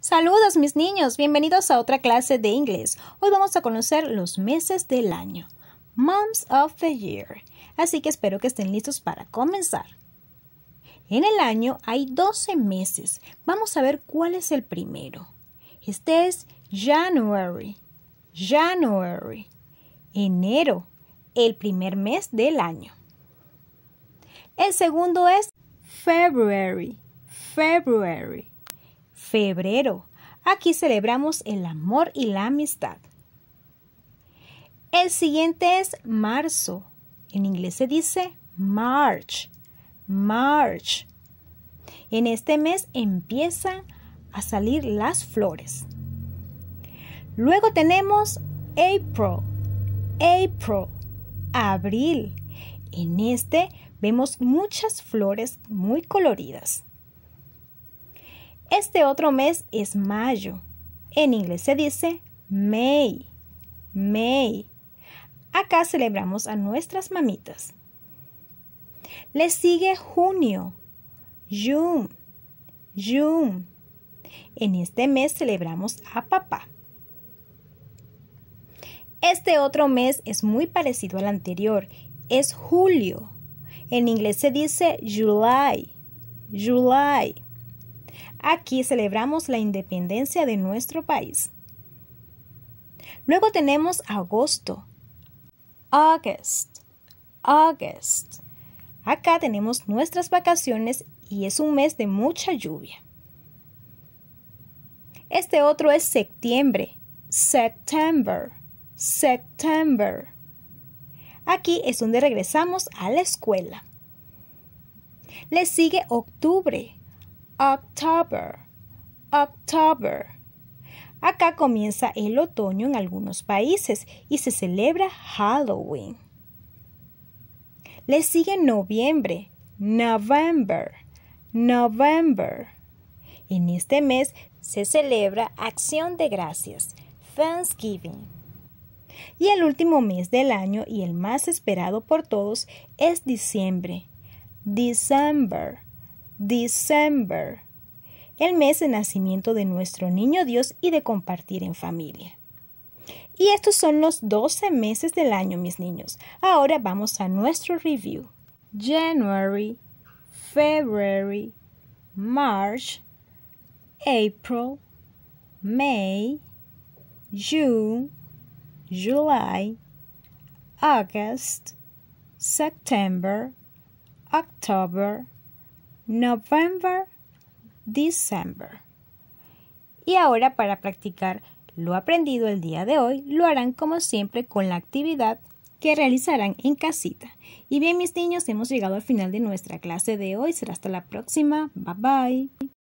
Saludos mis niños, bienvenidos a otra clase de inglés. Hoy vamos a conocer los meses del año, Months of the Year. Así que espero que estén listos para comenzar. En el año hay 12 meses. Vamos a ver cuál es el primero. Este es January. January. Enero, el primer mes del año. El segundo es February. February febrero. Aquí celebramos el amor y la amistad. El siguiente es marzo. En inglés se dice March. March. En este mes empiezan a salir las flores. Luego tenemos April. April. Abril. En este vemos muchas flores muy coloridas. Este otro mes es mayo. En inglés se dice May. May. Acá celebramos a nuestras mamitas. Le sigue junio. June. June. En este mes celebramos a papá. Este otro mes es muy parecido al anterior. Es julio. En inglés se dice July. July. Aquí celebramos la independencia de nuestro país. Luego tenemos agosto. August. August. Acá tenemos nuestras vacaciones y es un mes de mucha lluvia. Este otro es septiembre. September. September. Aquí es donde regresamos a la escuela. Le sigue octubre. October, October. Acá comienza el otoño en algunos países y se celebra Halloween. Le sigue noviembre, November, November. En este mes se celebra Acción de Gracias, Thanksgiving. Y el último mes del año y el más esperado por todos es diciembre, December. December, el mes de nacimiento de nuestro niño Dios y de compartir en familia. Y estos son los 12 meses del año, mis niños. Ahora vamos a nuestro review. January, February, March, April, May, June, July, August, September, October, November, December. Y ahora para practicar lo aprendido el día de hoy, lo harán como siempre con la actividad que realizarán en casita. Y bien mis niños, hemos llegado al final de nuestra clase de hoy. Será hasta la próxima. Bye bye.